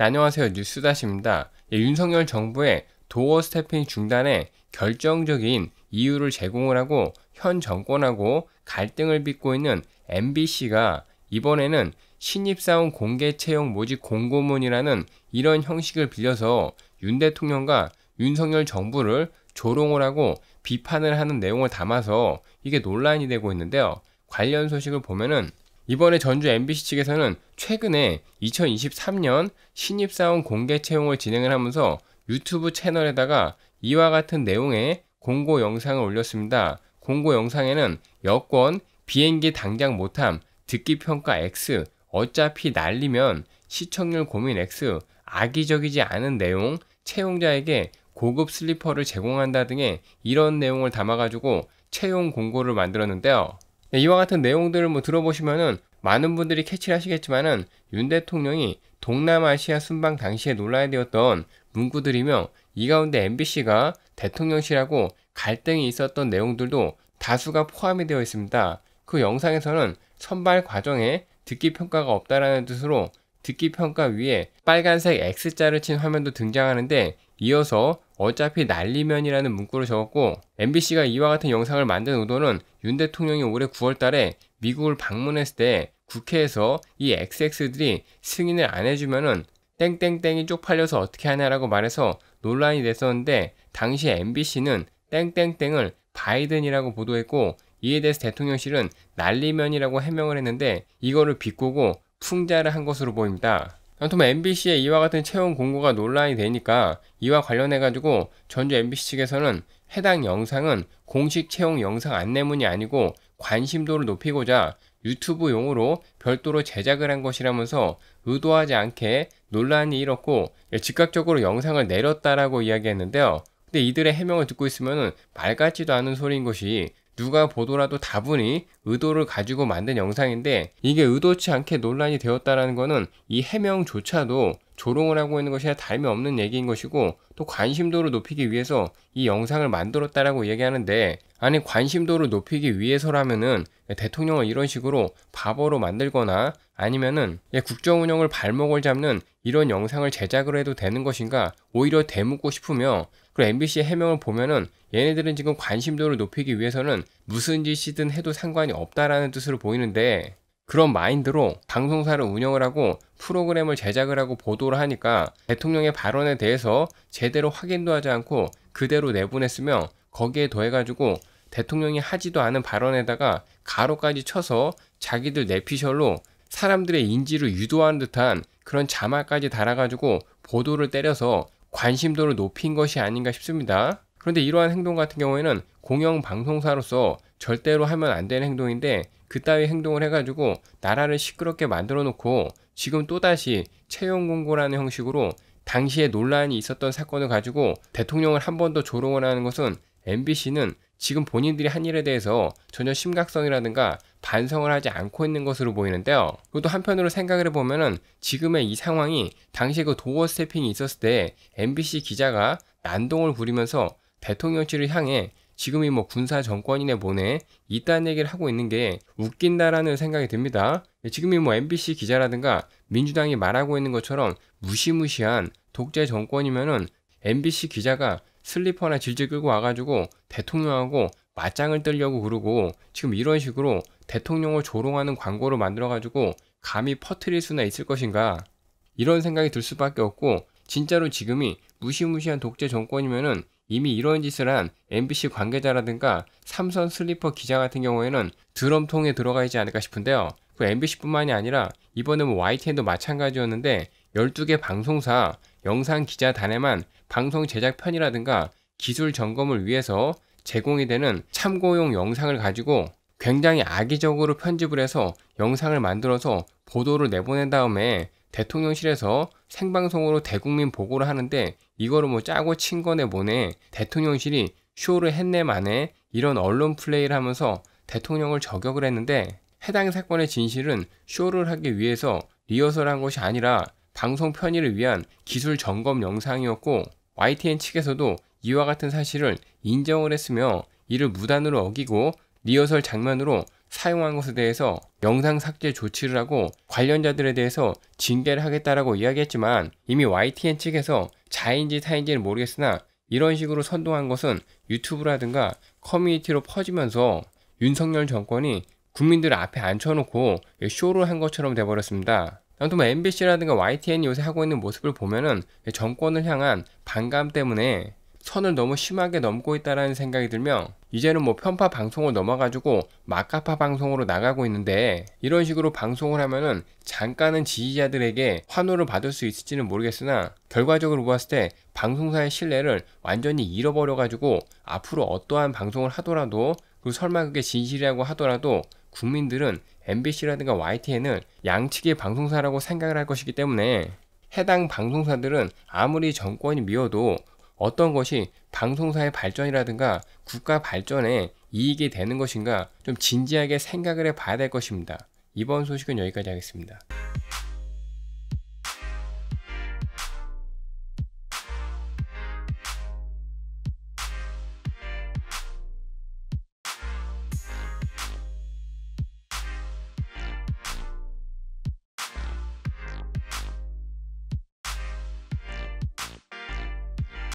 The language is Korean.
네, 안녕하세요. 뉴스다시입니다. 예, 윤석열 정부의 도어 스태핑 중단에 결정적인 이유를 제공을 하고 현 정권하고 갈등을 빚고 있는 MBC가 이번에는 신입사원 공개 채용 모집 공고문이라는 이런 형식을 빌려서 윤 대통령과 윤석열 정부를 조롱을 하고 비판을 하는 내용을 담아서 이게 논란이 되고 있는데요. 관련 소식을 보면은 이번에 전주 MBC 측에서는 최근에 2023년 신입사원 공개 채용을 진행을 하면서 유튜브 채널에다가 이와 같은 내용의 공고 영상을 올렸습니다. 공고 영상에는 여권, 비행기 당장 못함, 듣기 평가 X, 어차피 날리면 시청률 고민 X, 악의적이지 않은 내용, 채용자에게 고급 슬리퍼를 제공한다 등의 이런 내용을 담아가지고 채용 공고를 만들었는데요. 네, 이와 같은 내용들을 뭐 들어보시면은 많은 분들이 캐치를 하시겠지만은 윤 대통령이 동남아시아 순방 당시에 논란이 되었던 문구들이며 이 가운데 MBC가 대통령실하고 갈등이 있었던 내용들도 다수가 포함이 되어 있습니다. 그 영상에서는 선발 과정에 듣기 평가가 없다라는 뜻으로 듣기 평가 위에 빨간색 X자를 친 화면도 등장하는데 이어서 어차피 난리면이라는 문구를 적었고 MBC가 이와 같은 영상을 만든 의도는 윤 대통령이 올해 9월 달에 미국을 방문했을 때 국회에서 이 XX들이 승인을 안 해주면은 땡땡땡이 쪽팔려서 어떻게 하냐라고 말해서 논란이 됐었는데 당시 MBC는 땡땡땡을 바이든이라고 보도했고 이에 대해서 대통령실은 난리면이라고 해명을 했는데 이거를 비꼬고 풍자를 한 것으로 보입니다. 아무튼 MBC의 뭐 이와 같은 채용 공고가 논란이 되니까 이와 관련해가지고 전주 MBC 측에서는 해당 영상은 공식 채용 영상 안내문이 아니고 관심도를 높이고자 유튜브 용으로 별도로 제작을 한 것이라면서 의도하지 않게 논란이 일었고 예, 즉각적으로 영상을 내렸다라고 이야기했는데요. 근데 이들의 해명을 듣고 있으면 말 같지도 않은 소리인 것이 누가 보더라도 다분히 의도를 가지고 만든 영상인데 이게 의도치 않게 논란이 되었다는 거는 이 해명조차도 조롱을 하고 있는 것이 나닮이 없는 얘기인 것이고 또 관심도를 높이기 위해서 이 영상을 만들었다라고 얘기하는데 아니 관심도를 높이기 위해서라면은 대통령을 이런 식으로 바보로 만들거나 아니면은 예, 국정 운영을 발목을 잡는 이런 영상을 제작을 해도 되는 것인가 오히려 대묻고 싶으며 그리고 m b c 해명을 보면은 얘네들은 지금 관심도를 높이기 위해서는 무슨 짓이든 해도 상관이 없다라는 뜻으로 보이는데 그런 마인드로 방송사를 운영을 하고 프로그램을 제작을 하고 보도를 하니까 대통령의 발언에 대해서 제대로 확인도 하지 않고 그대로 내보냈으며 거기에 더해가지고 대통령이 하지도 않은 발언에다가 가로까지 쳐서 자기들 내피셜로 사람들의 인지를 유도하는 듯한 그런 자막까지 달아가지고 보도를 때려서 관심도를 높인 것이 아닌가 싶습니다. 그런데 이러한 행동 같은 경우에는 공영방송사로서 절대로 하면 안 되는 행동인데 그따위 행동을 해가지고 나라를 시끄럽게 만들어 놓고 지금 또다시 채용 공고라는 형식으로 당시에 논란이 있었던 사건을 가지고 대통령을 한 번 더 조롱을 하는 것은 MBC는 지금 본인들이 한 일에 대해서 전혀 심각성이라든가 반성을 하지 않고 있는 것으로 보이는데요. 그것도 한편으로 생각을 해보면은 지금의 이 상황이 당시에 그 도어 스태핑이 있었을 때 MBC 기자가 난동을 부리면서 대통령실을 향해 지금이 뭐 군사 정권이네 뭐네 이딴 얘기를 하고 있는 게 웃긴다라는 생각이 듭니다. 지금이 뭐 MBC 기자라든가 민주당이 말하고 있는 것처럼 무시무시한 독재 정권이면은 MBC 기자가 슬리퍼나 질질 끌고 와가지고 대통령하고 맞짱을 뜨려고 그러고 지금 이런 식으로 대통령을 조롱하는 광고를 만들어가지고 감히 퍼뜨릴 수나 있을 것인가 이런 생각이 들 수밖에 없고 진짜로 지금이 무시무시한 독재 정권이면은 이미 이런 짓을 한 MBC 관계자라든가 삼선 슬리퍼 기자 같은 경우에는 드럼통에 들어가 있지 않을까 싶은데요. 그 MBC뿐만이 아니라 이번에 뭐 YTN도 마찬가지였는데 12개 방송사 영상 기자 단에만 방송 제작 편이라든가 기술 점검을 위해서 제공이 되는 참고용 영상을 가지고 굉장히 악의적으로 편집을 해서 영상을 만들어서 보도를 내보낸 다음에 대통령실에서 생방송으로 대국민 보고를 하는데 이거를 뭐 짜고 친 거네 뭐네 대통령실이 쇼를 했네 만에 이런 언론 플레이를 하면서 대통령을 저격을 했는데 해당 사건의 진실은 쇼를 하기 위해서 리허설한 것이 아니라 방송 편의를 위한 기술 점검 영상이었고 YTN 측에서도 이와 같은 사실을 인정을 했으며 이를 무단으로 어기고 리허설 장면으로 사용한 것에 대해서 영상 삭제 조치를 하고 관련자들에 대해서 징계를 하겠다라고 이야기했지만 이미 YTN 측에서 자인지 타인지는 모르겠으나 이런 식으로 선동한 것은 유튜브라든가 커뮤니티로 퍼지면서 윤석열 정권이 국민들 앞에 앉혀놓고 쇼를 한 것처럼 돼버렸습니다. 아무튼 뭐 MBC라든가 YTN이 요새 하고 있는 모습을 보면은 정권을 향한 반감 때문에 선을 너무 심하게 넘고 있다라는 생각이 들며 이제는 뭐 편파 방송을 넘어가지고 막가파 방송으로 나가고 있는데 이런 식으로 방송을 하면은 잠깐은 지지자들에게 환호를 받을 수 있을지는 모르겠으나 결과적으로 보았을 때 방송사의 신뢰를 완전히 잃어버려가지고 앞으로 어떠한 방송을 하더라도 그 설마 그게 진실이라고 하더라도 국민들은 MBC라든가 YTN을 양측의 방송사라고 생각을 할 것이기 때문에 해당 방송사들은 아무리 정권이 미워도 어떤 것이 방송사의 발전이라든가 국가 발전에 이익이 되는 것인가 좀 진지하게 생각을 해봐야 될 것입니다. 이번 소식은 여기까지 하겠습니다.